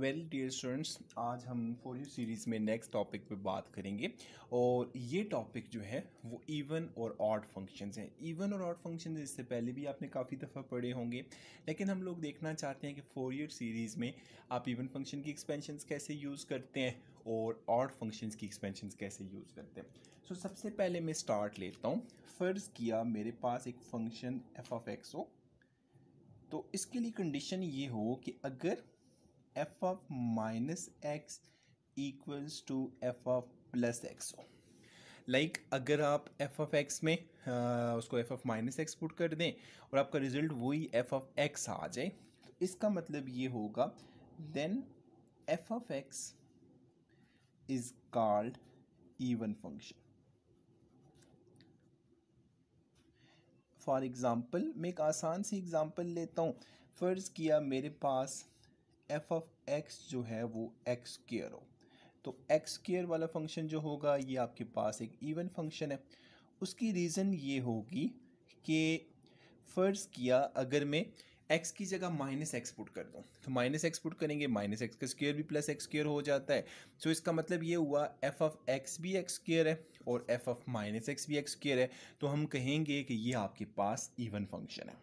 well dear students आज हम Fourier series में नेक्स्ट टॉपिक पे बात करेंगे और ये टॉपिक जो है वो इवन और ऑड फंक्शंस हैं इवन और ऑड फंक्शंस इससे पहले भी आपने काफ़ी दफ़ा पढ़े होंगे लेकिन हम लोग देखना चाहते हैं कि फोर ईयर सीरीज़ में आप इवन फंक्शन की एक्सपेंशन कैसे यूज़ करते हैं और ऑड फंक्शंस की एक्सपेंशन कैसे यूज़ करते हैं सो so, सबसे पहले मैं स्टार्ट लेता हूँ फ़र्ज़ किया मेरे पास एक फंक्शन एफ ऑफ एक्स हो तो इसके लिए कंडीशन ये हो कि अगर F of minus X equals to F of plus X हो लाइक अगर आप एफ ऑफ एक्स में आ, हाँ, उसको F of minus X put कर दें और आपका रिजल्ट वही एफ ऑफ एक्स आ जाए तो इसका मतलब ये होगा then F of X is called even function for example मैं एक आसान सी एग्ज़ाम्पल लेता हूँ फ़र्ज़ किया मेरे पास एफ ऑफ एक्स जो है वो एक्स केयर हो तो एक्स केयर वाला फंक्शन जो होगा ये आपके पास एक इवन फंक्शन है उसकी रीज़न ये होगी कि फ़र्ज़ किया अगर मैं एक्स की जगह माइनस एक्स पुट कर दूँ तो माइनस एक्स पुट करेंगे माइनस एक्स का स्क्वेयर भी प्लस एक्स स्क्वेयर हो जाता है सो so, इसका मतलब ये हुआ एफ ऑफ एक्स भी एक्स स्क्वेयर है और एफ ऑफ माइनस एक्स भी एक्स स्क्वेयर है तो हम कहेंगे कि ये आपके पास इवन फंक्शन है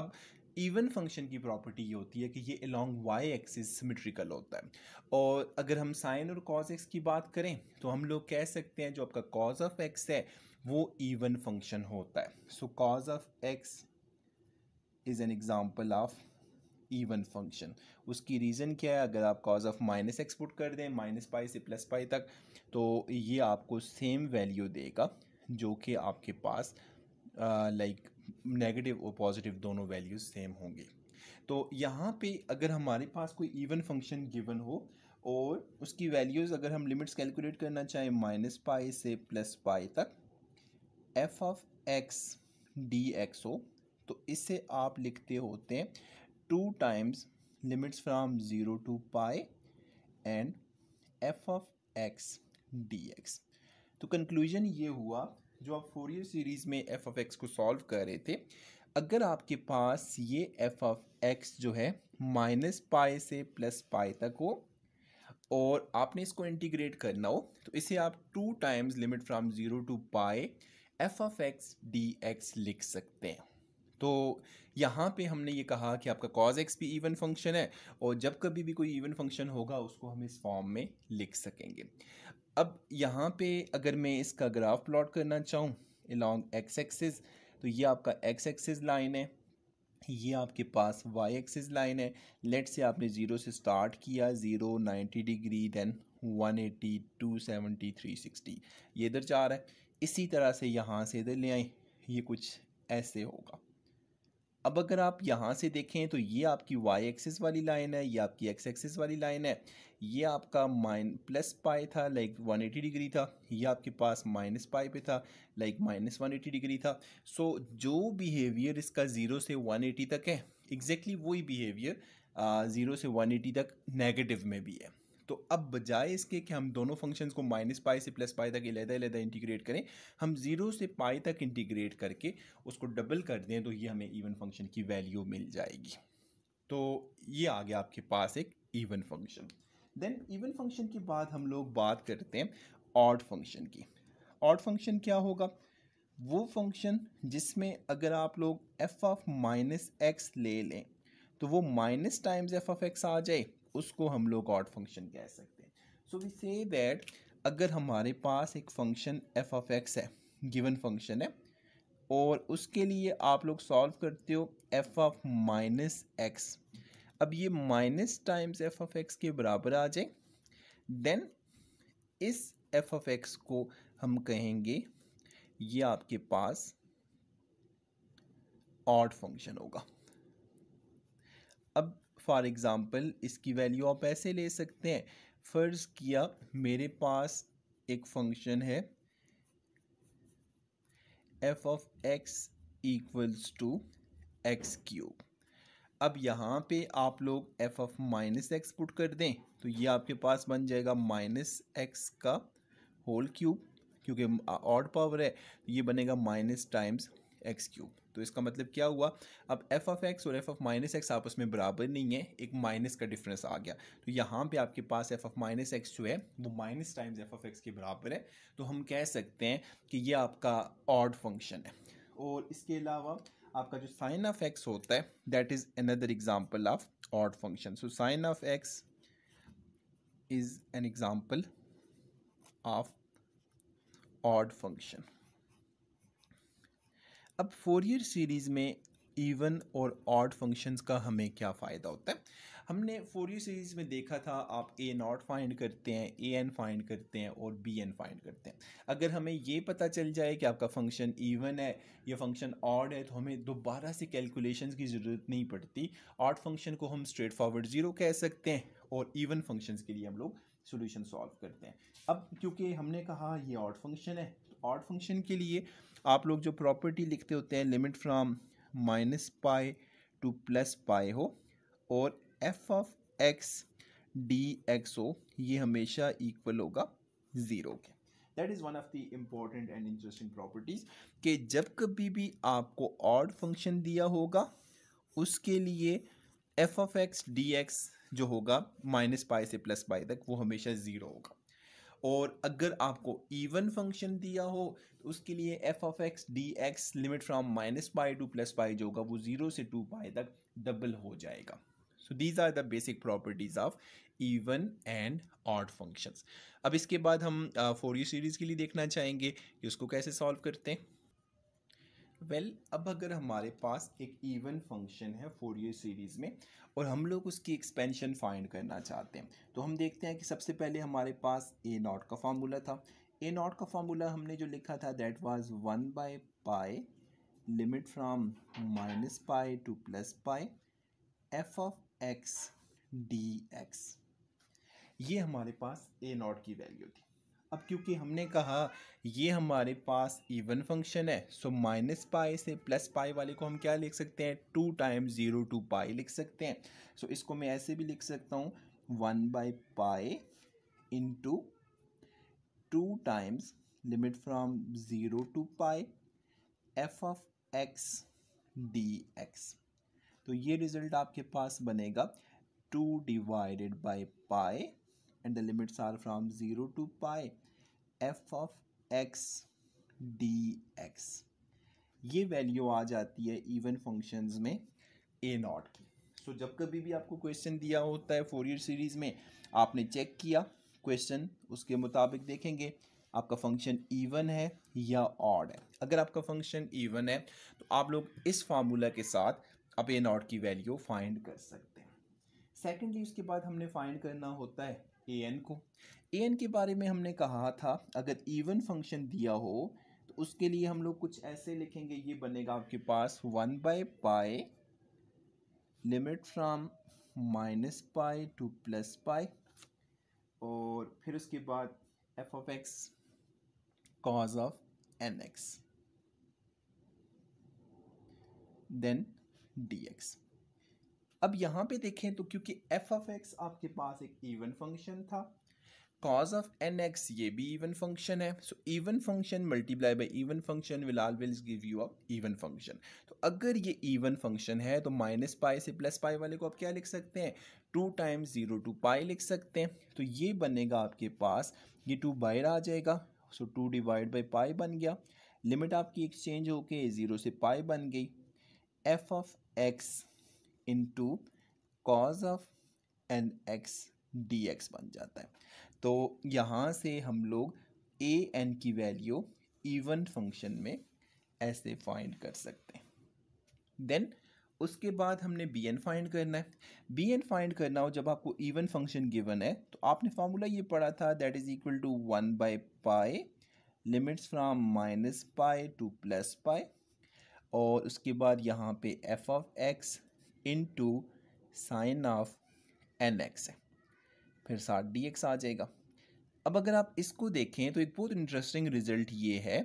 अब इवन फंक्शन की प्रॉपर्टी ये होती है कि ये अलॉन्ग वाई एक्सिस सिमेट्रिकल होता है और अगर हम साइन और कॉज एक्स की बात करें तो हम लोग कह सकते हैं जो आपका कॉज ऑफ एक्स है वो इवन फंक्शन होता है so cos of X is an example of even function उसकी रीज़न क्या है अगर आप कॉज ऑफ माइनस पुट कर दें माइनस पाई से प्लस पाई तक तो ये आपको सेम वैल्यू देगा जो कि आपके पास लाइक नेगेटिव और पॉजिटिव दोनों वैल्यूज़ सेम होंगी तो यहाँ पे अगर हमारे पास कोई इवन फंक्शन गिवन हो और उसकी वैल्यूज़ अगर हम लिमिट्स कैलकुलेट करना चाहें माइनस पाई से प्लस पाई तक F of x D X हो तो इसे आप लिखते होते हैं two times limits from zero to pi and F of x D X तो कंक्लूजन ये हुआ जो आप फोरियर सीरीज़ में एफ ऑफ एक्स को सॉल्व कर रहे थे अगर आपके पास ये एफ ऑफ एक्स जो है माइनस पाए से प्लस पाए तक हो और आपने इसको इंटीग्रेट करना हो तो इसे आप two times limit from zero to pi F of x D X लिख सकते हैं तो यहाँ पे हमने ये कहा कि आपका कॉज एक्स भी इवन फंक्शन है और जब कभी भी कोई इवन फंक्शन होगा उसको हम इस फॉर्म में लिख सकेंगे अब यहाँ पे अगर मैं इसका ग्राफ प्लॉट करना चाहूँ अलॉन्ग एक्स एक्सिस तो ये आपका एक्स एक्सिस लाइन है ये आपके पास वाई एक्सिस लाइन है लेट से आपने ज़ीरो से स्टार्ट किया zero ninety degree then one eighty two seventy three sixty ये इधर जा रहा है इसी तरह से यहाँ से इधर ले आए ये कुछ ऐसे होगा अब अगर आप यहाँ से देखें तो ये आपकी वाई एक्सिस वाली लाइन है ये आपकी एक्स एक्सिस वाली लाइन है ये आपका माइन प्लस पाई था लाइक वन एटी डिग्री था ये आपके पास माइनस पाई पे था like minus one eighty degree था सो जो बिहेवियर इसका ज़ीरो से वन एटी तक है एग्जैक्टली exactly वही बिहेवियर ज़ीरो से वन एटी तक नेगेटिव में भी है तो अब बजाय इसके कि हम दोनों फंक्शन को माइनस पाई से प्लस पाई तक इलेदा इलेदा इंटीग्रेट करें हम जीरो से पाई तक इंटीग्रेट करके उसको डबल कर दें तो ये हमें इवन फंक्शन की वैल्यू मिल जाएगी तो ये आ गया आपके पास एक even function then even function के बाद हम लोग बात करते हैं ऑड फंक्शन की ऑड फंक्शन क्या होगा वो फंक्शन जिसमें अगर आप लोग एफ ऑफ माइनस एक्स ले लें तो वो minus times F of X आ जाए उसको हम लोग ऑड फंक्शन कह सकते हैं सो वी से दैट अगर हमारे पास एक फंक्शन एफ ऑफ एक्स है गिवन फंक्शन है और उसके लिए आप लोग सॉल्व करते हो एफ ऑफ माइनस एक्स अब ये minus times F of x के बराबर आ जाए देन इस एफ ऑफ एक्स को हम कहेंगे ये आपके पास ऑड फंक्शन होगा फॉर एग्ज़ाम्पल इसकी वैल्यू आप ऐसे ले सकते हैं फ़र्ज़ किया मेरे पास एक फंक्शन है F of X equals to X cube अब यहाँ पे आप लोग F of minus X put कर दें तो ये आपके पास बन जाएगा माइनस एक्स का होल क्यूब क्योंकि ऑड पावर है तो ये बनेगा माइनस टाइम्स एक्स क्यूब तो इसका मतलब क्या हुआ अब एफ ऑफ एक्स और एफ ऑफ माइनस एक्स आपस में बराबर नहीं है एक माइनस का डिफरेंस आ गया तो यहाँ पे आपके पास एफ ऑफ माइनस एक्स जो है वो minus times F of x के बराबर है तो हम कह सकते हैं कि ये आपका ऑड फंक्शन है और इसके अलावा आपका जो साइन ऑफ एक्स होता है that is another example of odd function so sine of X is an example of odd function अब फोर ईयर सीरीज़ में इवन और ऑड फंक्शंस का हमें क्या फ़ायदा होता है हमने फोर ईयर सीरीज़ में देखा था आप ए नॉट फाइंड करते हैं ए एन फाइंड करते हैं और बी एन फाइंड करते हैं अगर हमें ये पता चल जाए कि आपका फंक्शन इवन है या फंक्शन ऑड है तो हमें दोबारा से कैलकुलेशन की ज़रूरत नहीं पड़ती ऑड फंक्शन को हम स्ट्रेट फॉरवर्ड ज़ीरो कह सकते हैं और इवन फंक्शंस के लिए हम लोग सोल्यूशन सॉल्व करते हैं अब क्योंकि हमने कहा ये ऑड फंक्शन है ऑड तो फंक्शन के लिए आप लोग जो प्रॉपर्टी लिखते होते हैं limit from minus pi to plus pi हो और F of x D X हो ये हमेशा इक्वल होगा ज़ीरो के that is one of the important and interesting properties कि जब कभी भी आपको ऑड फंक्शन दिया होगा उसके लिए F of x D X जो होगा माइनस पाई से प्लस पाई तक वो हमेशा ज़ीरो होगा और अगर आपको इवन फंक्शन दिया हो उसके लिए F of x D X limit from minus pi to plus pi जो होगा वो ज़ीरो से टू पाई तक डबल हो जाएगा so these are the basic properties of even and odd functions अब इसके बाद हम फोर यू सीरीज़ के लिए देखना चाहेंगे कि उसको कैसे सॉल्व करते हैं वेल well, अब अगर हमारे पास एक इवन फंक्शन है फोर ईयर सीरीज़ में और हम लोग उसकी एक्सपेंशन फाइंड करना चाहते हैं तो हम देखते हैं कि सबसे पहले हमारे पास ए नॉट का फार्मूला था ए नॉट का फॉर्मूला हमने जो लिखा था that was one by pi limit from minus pi to plus pi F of x D X ये हमारे पास ए नॉट की वैल्यू थी अब क्योंकि हमने कहा ये हमारे पास इवन फंक्शन है सो माइनस पाई से प्लस पाई वाले को हम क्या लिख सकते हैं two time zero to pi लिख सकते हैं सो so, इसको मैं ऐसे भी लिख सकता हूँ one by pi into two times limit from zero to pi F of x D X तो ये रिजल्ट आपके पास बनेगा two divided by pi and the limits are from zero to pi F of x D X ये value आ जाती है even functions में ए नॉट की सो so, जब कभी भी आपको क्वेश्चन दिया होता है फोर ईयर सीरीज़ में आपने चेक किया क्वेश्चन उसके मुताबिक देखेंगे आपका फंक्शन ईवन है या ऑड है अगर आपका फंक्शन ईवन है तो आप लोग इस फार्मूला के साथ अब ए नॉट की वैल्यू फाइंड कर सकते हैं सेकेंडली उसके बाद हमने फाइंड करना होता है ए एन को ए एन के बारे में हमने कहा था अगर ईवन फंक्शन दिया हो तो उसके लिए हम लोग कुछ ऐसे लिखेंगे ये बनेगा आपके पास one by pi limit from minus pi to plus pi और फिर उसके बाद F of x cos of M X then D x अब यहाँ पे देखें तो क्योंकि एफ ऑफ एक्स आपके पास एक इवन फंक्शन था कॉज ऑफ एन एक्स ये भी इवन फंक्शन है so even function multiply by even function will always give you a even function तो अगर ये इवन फंक्शन है तो माइनस पाई से प्लस पाई वाले को आप क्या लिख सकते हैं two times zero to pi लिख सकते हैं तो ये बनेगा आपके पास ये टू बाहर आ जाएगा so two divide by pi बन गया लिमिट आपकी एक्सचेंज होके ज़ीरो से पाई बन गई f of x into cos of n x D x बन जाता है तो यहाँ से हम लोग ए एन की वैल्यू इवन फंक्शन में ऐसे फाइंड कर सकते हैं देन उसके बाद हमने बी एन फाइंड करना है बी एन फाइंड करना हो जब आपको इवन फंक्शन गिवन है तो आपने फार्मूला ये पढ़ा था that is equal to one by pi limits from minus pi to plus pi और उसके बाद यहाँ पे f of x into sine of n x है फिर साथ डी एक्स आ जाएगा अब अगर आप इसको देखें तो एक बहुत इंटरेस्टिंग रिजल्ट ये है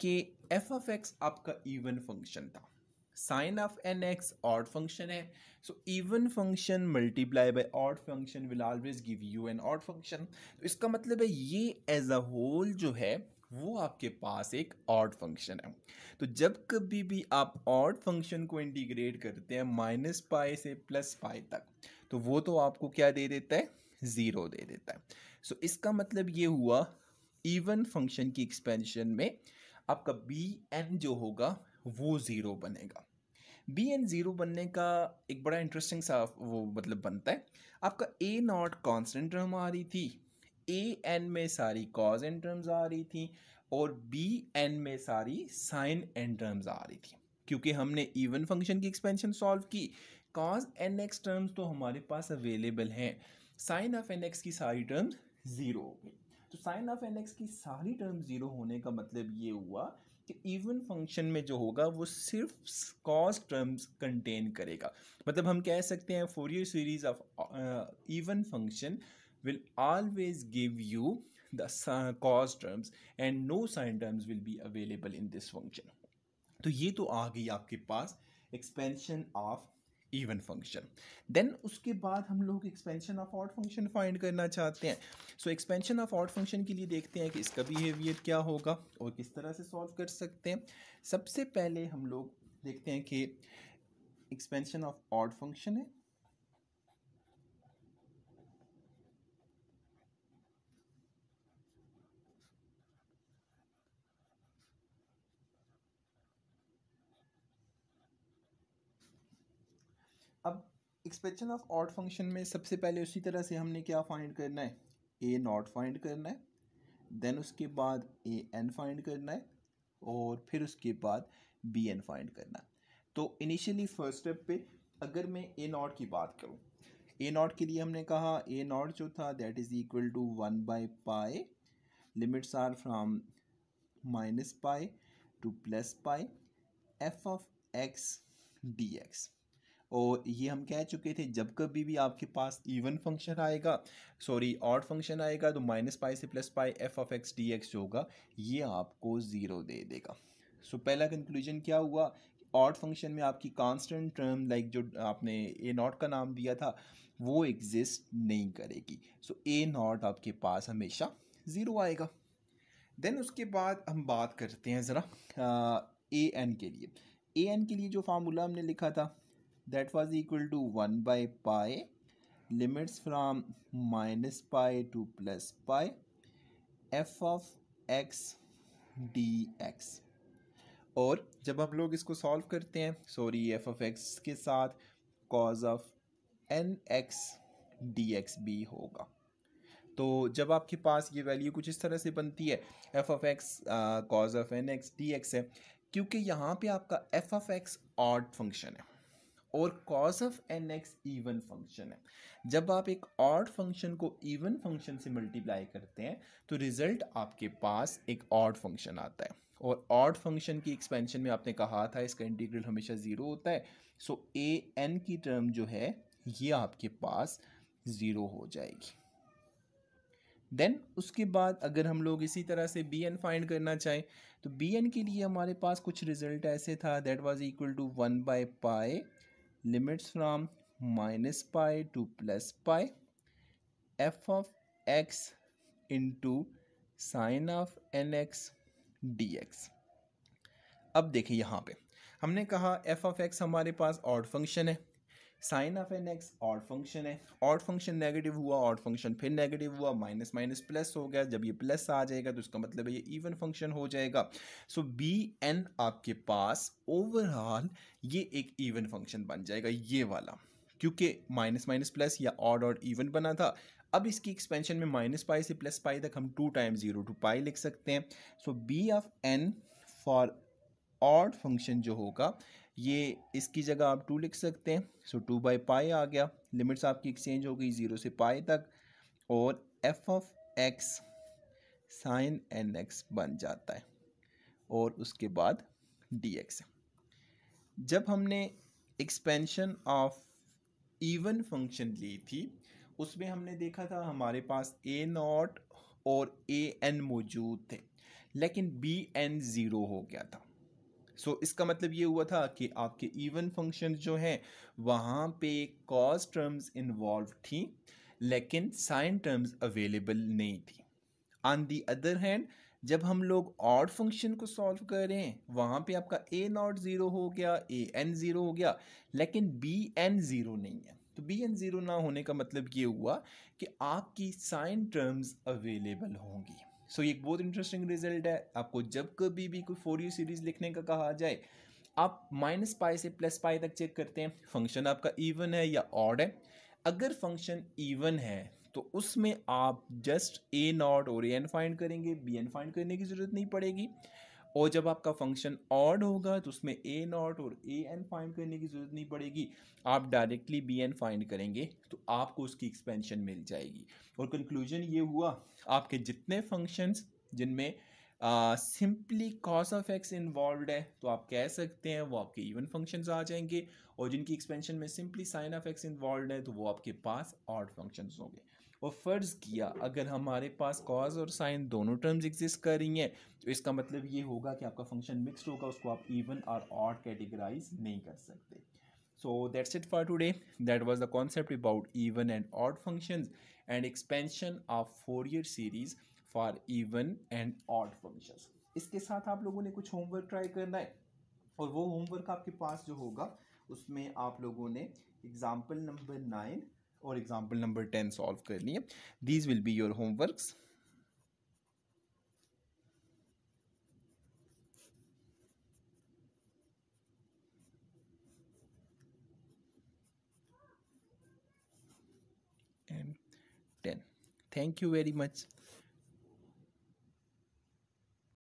कि एफ ऑफ एक्स आपका इवन फंक्शन था sine of n x odd function है so even function multiply by odd function will always give you an odd function तो इसका मतलब है ये एज अ होल जो है वो आपके पास एक ऑड फंक्शन है तो जब कभी भी आप ऑड फंक्शन को इंटीग्रेट करते हैं माइनस पाई से प्लस पाई तक तो वो तो आपको क्या दे देता है ज़ीरो दे देता है सो so, इसका मतलब ये हुआ इवन फंक्शन की एक्सपेंशन में आपका बी एन जो होगा वो ज़ीरो बनेगा बी एन ज़ीरो बनने का एक बड़ा इंटरेस्टिंग सा वो मतलब बनता है आपका ए नॉट कॉन्सटेंट टर्म आ रही थी ए एन में सारी कॉज एन टर्म्स आ रही थी और बी एन में सारी साइन एन टर्म्स आ रही थी क्योंकि हमने इवन फंक्शन की एक्सपेंशन सॉल्व की कॉज एन एक्स टर्म्स तो हमारे पास अवेलेबल हैं साइन ऑफ एन एक्स की सारी टर्म्स ज़ीरो हो गई तो साइन ऑफ एन एक्स की सारी टर्म ज़ीरो होने का मतलब ये हुआ कि इवन फंक्शन में जो होगा वो सिर्फ कॉस टर्म्स कंटेन करेगा मतलब हम कह सकते हैं Fourier series of even function will always give you the cos terms and no sine terms will be available in this function तो ये तो आ गई आपके पास expansion of even function then उसके बाद हम लोग expansion of odd function find करना चाहते हैं so expansion of odd function के लिए देखते हैं कि इसका बिहेवियर क्या होगा और किस तरह से सॉल्व कर सकते हैं सबसे पहले हम लोग देखते हैं कि एक्सपेंशन ऑफ ऑड फंक्शन है अब एक्सपेक्शन ऑफ ऑड फंक्शन में सबसे पहले उसी तरह से हमने क्या फाइंड करना है ए नॉट फाइंड करना है देन उसके बाद ए एन फाइंड करना है और फिर उसके बाद बी एन फाइंड करना तो इनिशियली फर्स्ट स्टेप पे अगर मैं ए नॉट की बात करूँ ए नॉट के लिए हमने कहा ए नॉट जो था that is equal to one by pi limits are from minus pi to plus pi F of x D x और ये हम कह चुके थे जब कभी भी आपके पास इवन फंक्शन आएगा सॉरी ऑड फंक्शन आएगा तो माइनस पाई से plus pi F of x D x होगा ये आपको ज़ीरो दे देगा सो so, पहला कंक्लूजन क्या हुआ ऑड फंक्शन में आपकी कांस्टेंट टर्म लाइक जो आपने ए नॉट का नाम दिया था वो एग्जिस्ट नहीं करेगी सो ए नॉट आपके पास हमेशा ज़ीरो आएगा देन उसके बाद हम बात करते हैं ज़रा ए एन के लिए ए एन के लिए जो फार्मूला हमने लिखा था that was equal to 1 by pi limits from minus pi to plus pi f of x dx और जब हम लोग इसको सॉल्व करते हैं सॉरी एफ ऑफ एक्स के साथ cos of n x D x भी होगा तो जब आपके पास ये वैल्यू कुछ इस तरह से बनती है F of x cos of n x D x है क्योंकि यहाँ पे आपका f of x odd function है और cos of n x even function है जब आप एक ऑड फंक्शन को इवन फंक्शन से मल्टीप्लाई करते हैं तो रिजल्ट आपके पास एक ऑड फंक्शन आता है और ऑड फंक्शन की एक्सपेंशन में आपने कहा था इसका इंटीग्रल हमेशा ज़ीरो होता है सो ए एन की टर्म जो है ये आपके पास ज़ीरो हो जाएगी देन उसके बाद अगर हम लोग इसी तरह से बी एन फाइंड करना चाहें तो बी एन के लिए हमारे पास कुछ रिजल्ट ऐसे था that was equal to one by pi limits from minus pi to plus pi f of x into sine of n x D x अब देखिए यहाँ पे हमने कहा एफ ऑफ एक्स हमारे पास ऑड फंक्शन है sine of n x odd function है ऑड फंक्शन नेगेटिव हुआ ऑड फंक्शन फिर नेगेटिव हुआ माइनस माइनस प्लस हो गया जब ये प्लस आ जाएगा तो इसका मतलब है ये इवन फंक्शन हो जाएगा सो बी एन आपके पास ओवरऑल ये एक इवन फंक्शन बन जाएगा ये वाला क्योंकि माइनस माइनस प्लस या ऑड और इवन बना था अब इसकी एक्सपेंशन में माइनस पाई से प्लस पाई तक हम two time zero to pi लिख सकते हैं so b of n for odd function जो होगा ये इसकी जगह आप टू लिख सकते हैं सो टू बाई पाए आ गया लिमिट्स आपकी एक्सचेंज हो गई ज़ीरो से पाए तक और F of x sine n x बन जाता है और उसके बाद डी एक्स जब हमने एक्सपेंशन ऑफ इवन फंक्शन ली थी उसमें हमने देखा था हमारे पास ए नॉट और ए एन मौजूद थे लेकिन बी एन ज़ीरो हो गया था सो so, इसका मतलब ये हुआ था कि आपके इवन फंक्शन जो हैं वहाँ पे कॉज टर्म्स इन्वॉल्व थी लेकिन साइन टर्म्स अवेलेबल नहीं थी ऑन दी अदर हैंड जब हम लोग ऑड फंक्शन को सॉल्व कर रहे हैं वहाँ पे आपका ए नॉट ज़ीरो हो गया ए एन ज़ीरो हो गया लेकिन बी एन ज़ीरो नहीं है तो बी एन ज़ीरो ना होने का मतलब ये हुआ कि आपकी साइन टर्म्स अवेलेबल होंगी सो so, ये एक बहुत इंटरेस्टिंग रिजल्ट है आपको जब कभी भी कोई फोर यू सीरीज लिखने का कहा जाए आप माइनस पाई से प्लस पाई तक चेक करते हैं फंक्शन आपका इवन है या ऑड है अगर फंक्शन इवन है तो उसमें आप जस्ट ए नॉट और ए एन फाइंड करेंगे बी एन फाइंड करने की ज़रूरत नहीं पड़ेगी और जब आपका फंक्शन ऑड होगा तो उसमें ए नॉट और ए एन फाइंड करने की ज़रूरत नहीं पड़ेगी आप डायरेक्टली बी एन फाइंड करेंगे तो आपको उसकी एक्सपेंशन मिल जाएगी और कंक्लूजन ये हुआ आपके जितने फंक्शंस जिनमें simply cos of x involve है तो आप कह सकते हैं वो आपके इवन फंक्शंस आ जाएंगे और जिनकी एक्सपेंशन में simply sine of x involve है तो वो आपके पास ऑड फंक्शंस होंगे और फ़र्ज़ किया अगर हमारे पास कॉज और साइन दोनों टर्म्स एग्जिस्ट कर रही हैं तो इसका मतलब ये होगा कि आपका फंक्शन मिक्सड होगा उसको आप इवन और ऑड कैटेगराइज नहीं कर सकते so that's it for today that was the concept about even and odd functions and expansion of Fourier series for even and odd function इसके साथ आप लोगों ने कुछ होमवर्क ट्राई करना है और वो होमवर्क आपके पास जो होगा उसमें आप लोगों ने एग्जाम्पल नंबर नाइन और एग्जाम्पल नंबर टेन सॉल्व करनी है these will be your homeworks and then thank you very much